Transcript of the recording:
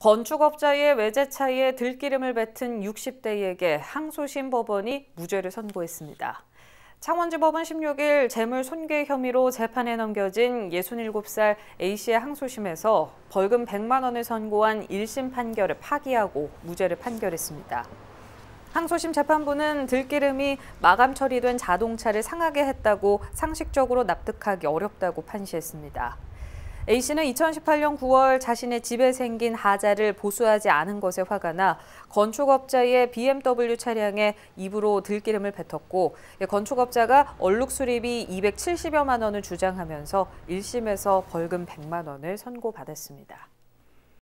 건축업자의 외제차에 들기름을 뱉은 60대에게 항소심 법원이 무죄를 선고했습니다. 창원지법은 16일 재물 손괴 혐의로 재판에 넘겨진 67살 A씨의 항소심에서 벌금 100만 원을 선고한 1심 판결을 파기하고 무죄를 판결했습니다. 항소심 재판부는 들기름이 마감 처리된 자동차를 상하게 했다고 상식적으로 납득하기 어렵다고 판시했습니다. A씨는 2018년 9월 자신의 집에 생긴 하자를 보수하지 않은 것에 화가 나 건축업자의 BMW 차량에 입으로 들기름을 뱉었고 예, 건축업자가 얼룩 수리비 270여만 원을 주장하면서 1심에서 벌금 100만 원을 선고받았습니다.